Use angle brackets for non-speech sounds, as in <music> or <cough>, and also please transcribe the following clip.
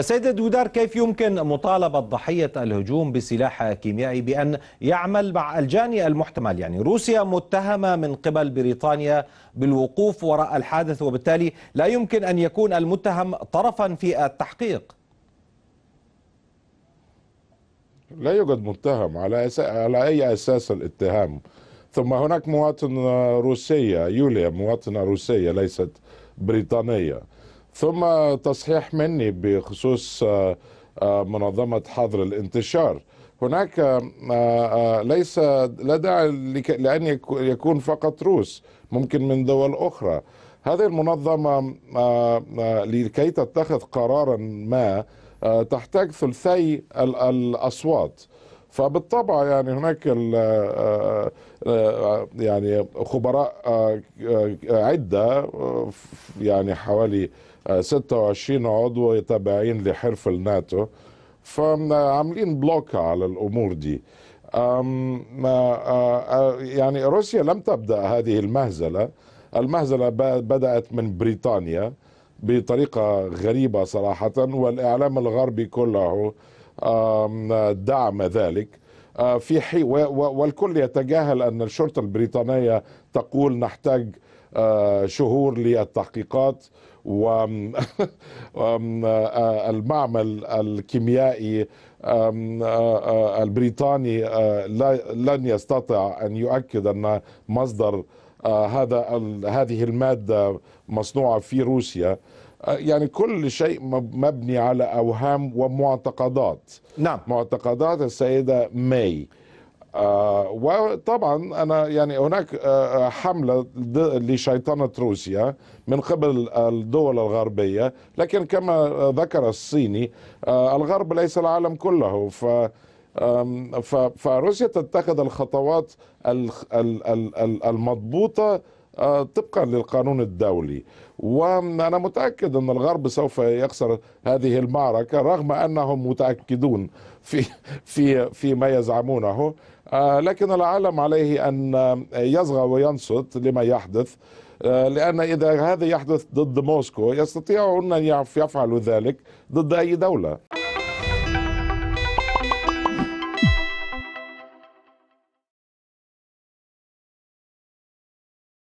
السيدة دودار كيف يمكن مطالبة ضحية الهجوم بسلاح كيميائي بأن يعمل مع الجاني المحتمل يعني روسيا متهمة من قبل بريطانيا بالوقوف وراء الحادث وبالتالي لا يمكن أن يكون المتهم طرفا في التحقيق لا يوجد متهم على أساس على أي أساس الاتهام ثم هناك مواطنة روسية يوليا مواطنة روسية ليست بريطانية ثم تصحيح مني بخصوص آه، آه، منظمة حظر الانتشار هناك آه، ليس لا داعي لأن يكون فقط روس ممكن من دول أخرى هذه المنظمة لكي تتخذ قرارا ما تحتاج ثلثي الأصوات فبالطبع يعني هناك آه، آه، آه، يعني خبراء عده يعني حوالي 26 عضو تابعين لحرف الناتو فعاملين بلوك على الامور دي يعني روسيا لم تبدا هذه المهزله المهزله بدات من بريطانيا بطريقه غريبه صراحه والاعلام الغربي كله دعم ذلك آه، في حي والكل يتجاهل أن الشرطة البريطانية تقول نحتاج آه، شهور للتحقيقات و <laughs> آه، المعمل الكيميائي البريطاني لن يستطع أن يؤكد أن مصدر هذا هذه المادة مصنوعة في روسيا آه، يعني كل شيء مبني على اوهام ومعتقدات نعم معتقدات السيده ماي آه، وطبعا انا يعني هناك آه، حمله لشيطنه روسيا من قبل الدول الغربيه لكن كما ذكر الصيني الغرب ليس العالم كله ف فروسيا تتخذ الخطوات المضبوطه آه، طبقا للقانون الدولي وانا متاكد ان الغرب سوف يخسر هذه المعركه رغم انهم متاكدون في في فيما يزعمونه آه، لكن العالم عليه ان يصغى وينصت لما يحدث آه، لأن إذا هذا يحدث ضد موسكو يستطيعون أن يفعلوا ذلك ضد أي دولة